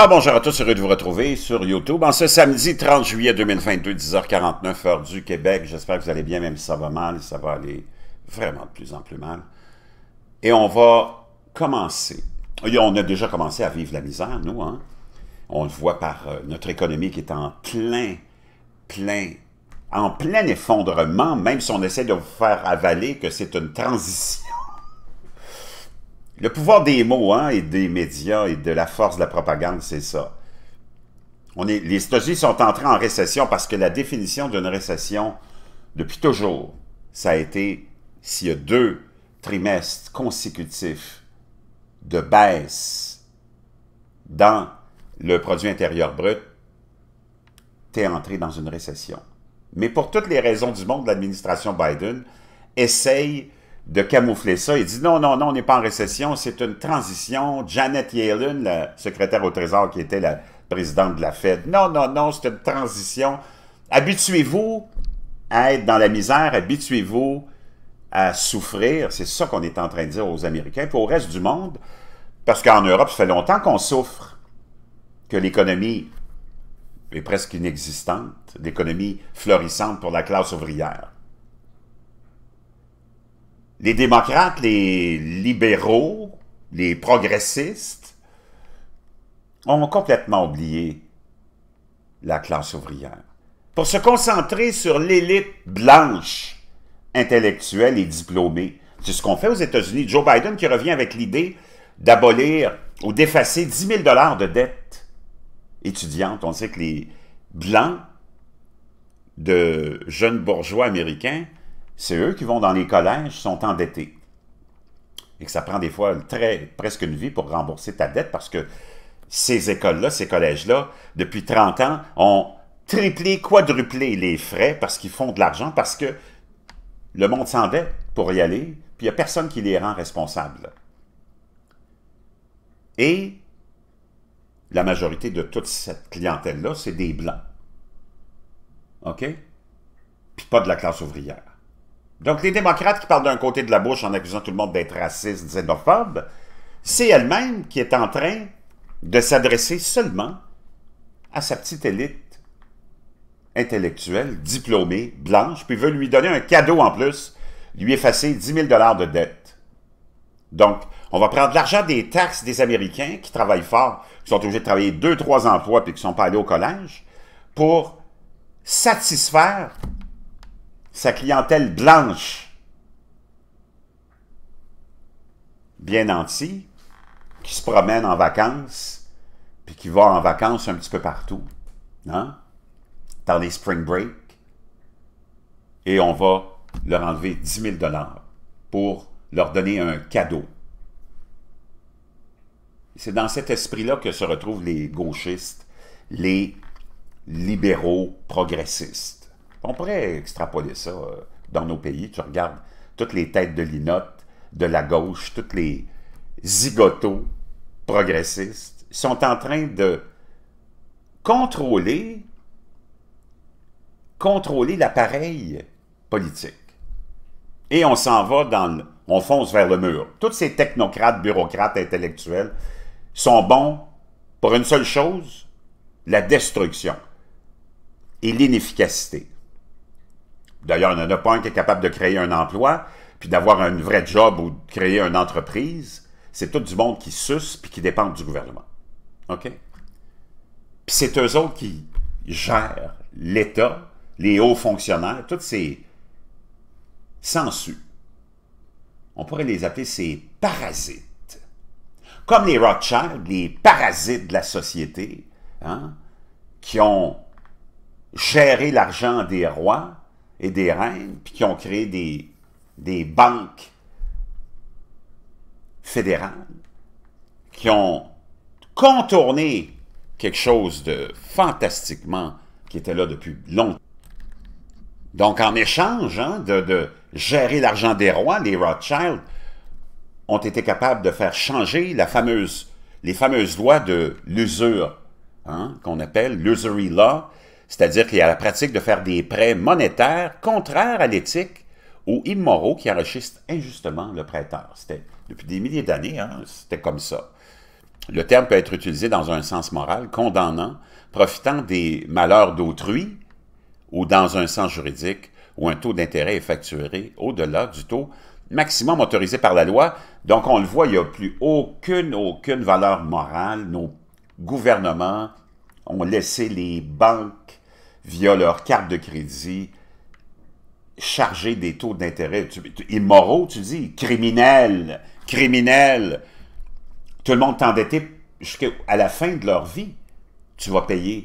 Ah, bonjour à tous, heureux de vous retrouver sur YouTube. En ce samedi 30 juillet 2022, 10h49, heure du Québec. J'espère que vous allez bien, même si ça va mal, ça va aller vraiment de plus en plus mal. Et on va commencer. on a déjà commencé à vivre la misère, nous. Hein? On le voit par euh, notre économie qui est en plein, plein, en plein effondrement, même si on essaie de vous faire avaler que c'est une transition le pouvoir des mots hein, et des médias et de la force de la propagande, c'est ça. On est, les États-Unis sont entrés en récession parce que la définition d'une récession, depuis toujours, ça a été s'il y a deux trimestres consécutifs de baisse dans le produit intérieur brut, tu es entré dans une récession. Mais pour toutes les raisons du monde, l'administration Biden essaye de camoufler ça. Il dit non, non, non, on n'est pas en récession, c'est une transition. Janet Yellen, la secrétaire au Trésor qui était la présidente de la Fed, non, non, non, c'est une transition. Habituez-vous à être dans la misère, habituez-vous à souffrir. C'est ça qu'on est en train de dire aux Américains, puis au reste du monde, parce qu'en Europe, ça fait longtemps qu'on souffre, que l'économie est presque inexistante, l'économie florissante pour la classe ouvrière les démocrates, les libéraux, les progressistes ont complètement oublié la classe ouvrière pour se concentrer sur l'élite blanche intellectuelle et diplômée. C'est ce qu'on fait aux États-Unis. Joe Biden qui revient avec l'idée d'abolir ou d'effacer 10 000 de dettes étudiantes. On sait que les blancs de jeunes bourgeois américains c'est eux qui vont dans les collèges, sont endettés. Et que ça prend des fois très, presque une vie pour rembourser ta dette parce que ces écoles-là, ces collèges-là, depuis 30 ans, ont triplé, quadruplé les frais parce qu'ils font de l'argent, parce que le monde s'endette pour y aller, puis il n'y a personne qui les rend responsables. Et la majorité de toute cette clientèle-là, c'est des Blancs. OK? Puis pas de la classe ouvrière. Donc, les démocrates qui parlent d'un côté de la bouche en accusant tout le monde d'être raciste, xénophobe, c'est elle-même qui est en train de s'adresser seulement à sa petite élite intellectuelle, diplômée, blanche, puis veut lui donner un cadeau en plus, lui effacer 10 000 de dette. Donc, on va prendre l'argent des taxes des Américains qui travaillent fort, qui sont obligés de travailler deux, trois emplois puis qui ne sont pas allés au collège, pour satisfaire sa clientèle blanche, bien nantie, qui se promène en vacances, puis qui va en vacances un petit peu partout, hein? dans les spring break, et on va leur enlever 10 000 pour leur donner un cadeau. C'est dans cet esprit-là que se retrouvent les gauchistes, les libéraux progressistes. On pourrait extrapoler ça euh, dans nos pays. Tu regardes toutes les têtes de Linotte, de la gauche, toutes les zigotos progressistes sont en train de contrôler, contrôler l'appareil politique. Et on s'en va dans le, on fonce vers le mur. Tous ces technocrates, bureaucrates, intellectuels sont bons pour une seule chose, la destruction et l'inefficacité. D'ailleurs, il n'y en a pas un qui est capable de créer un emploi, puis d'avoir un vrai job ou de créer une entreprise. C'est tout du monde qui suce puis qui dépend du gouvernement. OK? Puis c'est eux autres qui gèrent l'État, les hauts fonctionnaires, tous ces sensus. On pourrait les appeler ces parasites. Comme les Rothschild, les parasites de la société, hein, qui ont géré l'argent des rois et des reines, puis qui ont créé des, banques fédérales, qui ont contourné quelque chose de fantastiquement qui était là depuis longtemps. Donc, en échange hein, de, gérer l'argent des rois, les Rothschild ont été capables de faire changer la fameuse, les fameuses lois de l'usure, hein, qu'on appelle l'usury law, c'est-à-dire qu'il y a la pratique de faire des prêts monétaires contraires à l'éthique ou immoraux qui enrichissent injustement le prêteur. C'était depuis des milliers d'années, hein, c'était comme ça. Le terme peut être utilisé dans un sens moral, condamnant, profitant des malheurs d'autrui, ou dans un sens juridique, où un taux d'intérêt est facturé au-delà du taux maximum autorisé par la loi. Donc on le voit, il n'y a plus aucune, aucune valeur morale. Nos gouvernements ont laissé les banques via leur carte de crédit, chargés des taux d'intérêt immoraux, tu dis, criminels, criminels. Tout le monde est endetté jusqu'à la fin de leur vie. Tu vas payer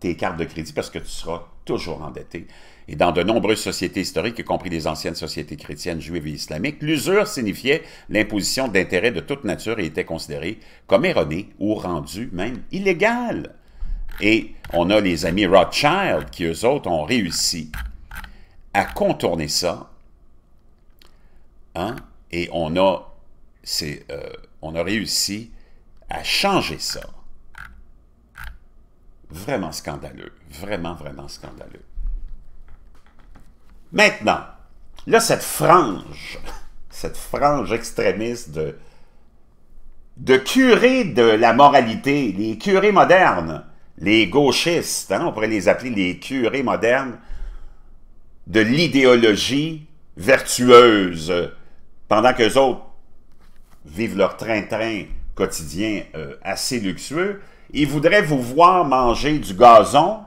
tes cartes de crédit parce que tu seras toujours endetté. Et dans de nombreuses sociétés historiques, y compris les anciennes sociétés chrétiennes, juives et islamiques, l'usure signifiait l'imposition d'intérêts de toute nature et était considérée comme erronée ou rendue même illégale. Et on a les amis Rothschild qui, eux autres, ont réussi à contourner ça. Hein, et euh, on a, réussi à changer ça. Vraiment scandaleux. Vraiment, vraiment scandaleux. Maintenant, là, cette frange, cette frange extrémiste de, de curés de la moralité, les curés modernes, les gauchistes, hein, on pourrait les appeler les curés modernes, de l'idéologie vertueuse, pendant qu'eux autres vivent leur train-train quotidien euh, assez luxueux, ils voudraient vous voir manger du gazon,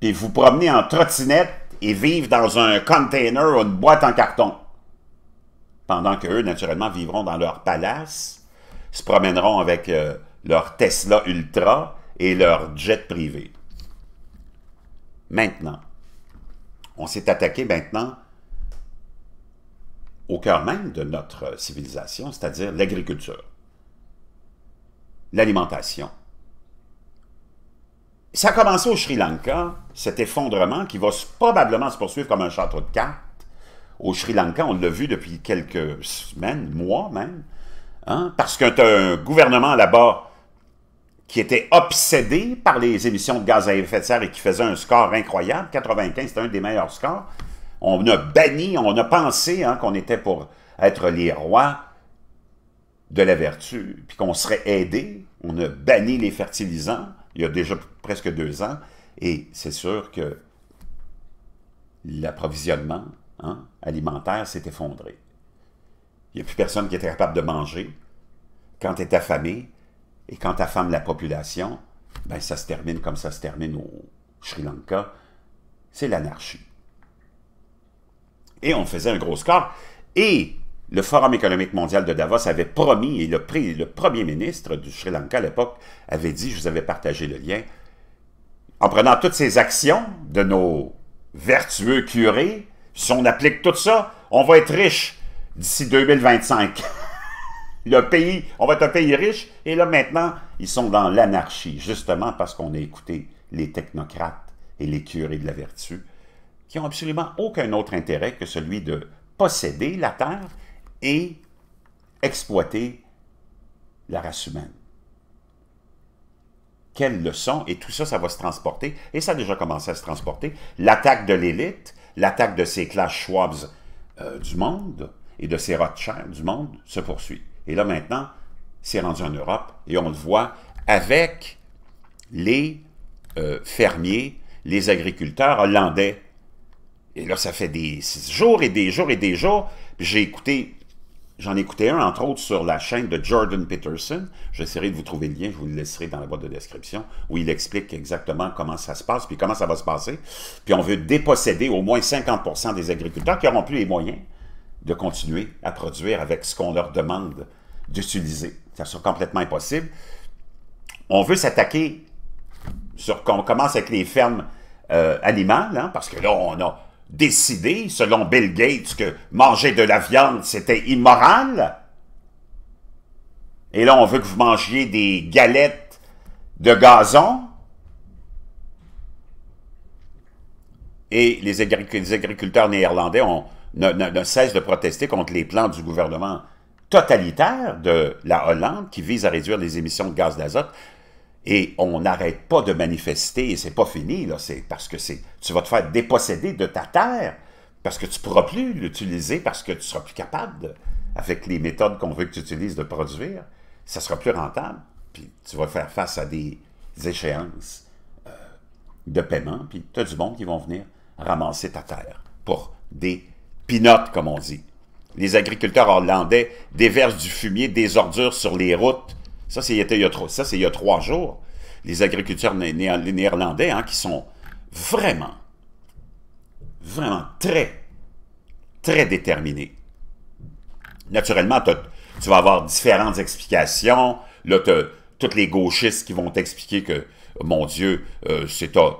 puis vous promener en trottinette et vivre dans un container ou une boîte en carton. Pendant qu'eux, naturellement, vivront dans leur palace, se promèneront avec euh, leur Tesla Ultra, et leur jet privé. Maintenant, on s'est attaqué maintenant au cœur même de notre civilisation, c'est-à-dire l'agriculture, l'alimentation. Ça a commencé au Sri Lanka, cet effondrement qui va probablement se poursuivre comme un château de cartes. Au Sri Lanka, on l'a vu depuis quelques semaines, mois même, hein, parce qu'un gouvernement là-bas qui était obsédé par les émissions de gaz à effet de serre et qui faisait un score incroyable. 95, c'était un des meilleurs scores. On a banni, on a pensé hein, qu'on était pour être les rois de la vertu, puis qu'on serait aidé. On a banni les fertilisants il y a déjà presque deux ans. Et c'est sûr que l'approvisionnement hein, alimentaire s'est effondré. Il n'y a plus personne qui était capable de manger. Quand tu es affamé, et quand tu affames la population, ben ça se termine comme ça se termine au Sri Lanka. C'est l'anarchie. Et on faisait un gros score. Et le Forum économique mondial de Davos avait promis, et le, le premier ministre du Sri Lanka à l'époque avait dit, je vous avais partagé le lien, en prenant toutes ces actions de nos vertueux curés, si on applique tout ça, on va être riche d'ici 2025. Le pays, on va être un pays riche. Et là, maintenant, ils sont dans l'anarchie, justement parce qu'on a écouté les technocrates et les curés de la vertu, qui n'ont absolument aucun autre intérêt que celui de posséder la terre et exploiter la race humaine. Quelle leçon! Et tout ça, ça va se transporter, et ça a déjà commencé à se transporter. L'attaque de l'élite, l'attaque de ces classes Schwabs euh, du monde et de ces Rothschilds du monde se poursuit. Et là, maintenant, c'est rendu en Europe et on le voit avec les euh, fermiers, les agriculteurs hollandais. Et là, ça fait des jours et des jours et des jours. J'ai écouté, j'en ai écouté un, entre autres, sur la chaîne de Jordan Peterson. J'essaierai de vous trouver le lien, je vous le laisserai dans la boîte de description, où il explique exactement comment ça se passe, puis comment ça va se passer. Puis on veut déposséder au moins 50% des agriculteurs qui n'auront plus les moyens de continuer à produire avec ce qu'on leur demande d'utiliser. Ça sera complètement impossible. On veut s'attaquer sur qu'on commence avec les fermes euh, animales, hein, parce que là, on a décidé, selon Bill Gates, que manger de la viande, c'était immoral. Et là, on veut que vous mangiez des galettes de gazon. Et les agriculteurs néerlandais ont, ne, cesse de protester contre les plans du gouvernement totalitaire de la Hollande qui vise à réduire les émissions de gaz d'azote. Et on n'arrête pas de manifester, et c'est pas fini, là, c'est parce que c'est, tu vas te faire déposséder de ta terre, parce que tu ne pourras plus l'utiliser, parce que tu ne seras plus capable, avec les méthodes qu'on veut que tu utilises, de produire. Ça sera plus rentable, puis tu vas faire face à des échéances euh, de paiement, puis tu as du monde qui vont venir ramasser ta terre pour des pinote, comme on dit. Les agriculteurs hollandais déversent du fumier, des ordures sur les routes. Ça, c'est il, y a trois jours. Les agriculteurs néerlandais hein, qui sont vraiment, vraiment très, très déterminés. Naturellement, tu vas avoir différentes explications. Là, tu toutes les gauchistes qui vont t'expliquer que mon Dieu, euh,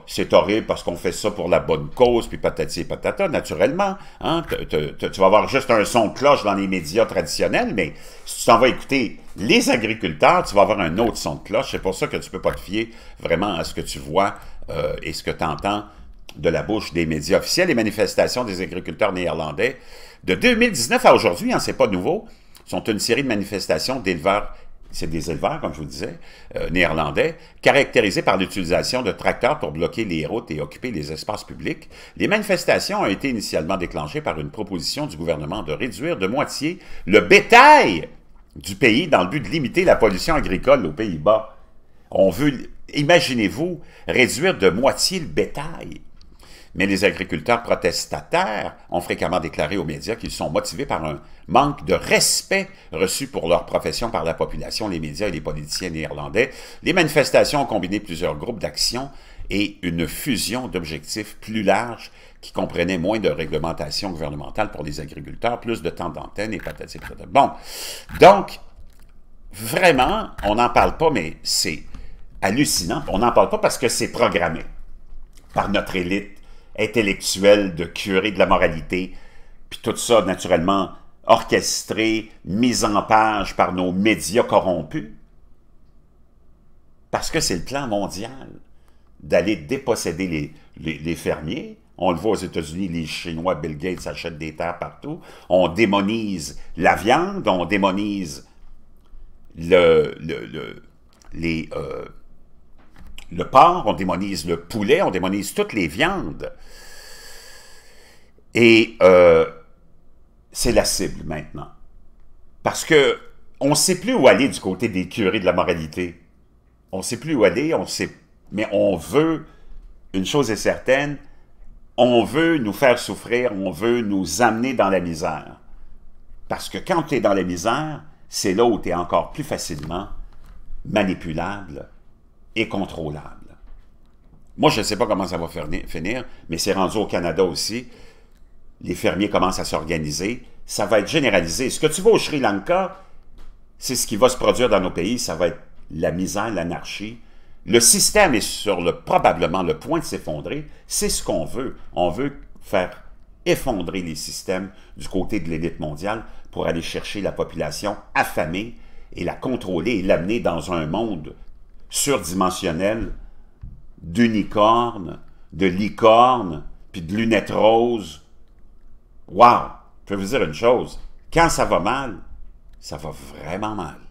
c'est horrible parce qu'on fait ça pour la bonne cause, puis patati et patata, naturellement. Hein. tu vas avoir juste un son de cloche dans les médias traditionnels, mais si tu t'en vas écouter les agriculteurs, tu vas avoir un autre son de cloche. C'est pour ça que tu peux pas te fier vraiment à ce que tu vois euh, et ce que tu entends de la bouche des médias officiels. Les manifestations des agriculteurs néerlandais de 2019 à aujourd'hui, hein, ce n'est pas nouveau, sont une série de manifestations d'éleveurs c'est des éleveurs, comme je vous disais, euh, néerlandais, caractérisés par l'utilisation de tracteurs pour bloquer les routes et occuper les espaces publics, les manifestations ont été initialement déclenchées par une proposition du gouvernement de réduire de moitié le bétail du pays dans le but de limiter la pollution agricole aux Pays-Bas. On veut, imaginez-vous, réduire de moitié le bétail mais les agriculteurs protestataires ont fréquemment déclaré aux médias qu'ils sont motivés par un manque de respect reçu pour leur profession par la population, les médias et les politiciens néerlandais. Les manifestations ont combiné plusieurs groupes d'actions et une fusion d'objectifs plus larges qui comprenaient moins de réglementation gouvernementale pour les agriculteurs, plus de temps d'antenne et patati patata. Bon, donc, vraiment, on n'en parle pas, mais c'est hallucinant. On n'en parle pas parce que c'est programmé par notre élite intellectuel de curé de la moralité, puis tout ça, naturellement, orchestré, mis en page par nos médias corrompus. Parce que c'est le plan mondial d'aller déposséder les, fermiers. On le voit aux États-Unis, les Chinois, Bill Gates achètent des terres partout. On démonise la viande, on démonise le, le, les, euh, le porc, on démonise le poulet, on démonise toutes les viandes. Et euh, c'est la cible maintenant. Parce que on ne sait plus où aller du côté des curés de la moralité. On ne sait plus où aller, on sait, mais on veut, une chose est certaine, on veut nous faire souffrir, on veut nous amener dans la misère. Parce que quand tu es dans la misère, c'est là où tu es encore plus facilement manipulable et contrôlable. Moi, je ne sais pas comment ça va finir, mais c'est rendu au Canada aussi. Les fermiers commencent à s'organiser. Ça va être généralisé. Ce que tu vois au Sri Lanka, c'est ce qui va se produire dans nos pays. Ça va être la misère, l'anarchie. Le système est sur le, probablement le point de s'effondrer. C'est ce qu'on veut. On veut faire effondrer les systèmes du côté de l'élite mondiale pour aller chercher la population affamée et la contrôler et l'amener dans un monde surdimensionnel d'unicorne, de licorne, puis de lunettes roses. Wow! Je peux vous dire une chose, quand ça va mal, ça va vraiment mal.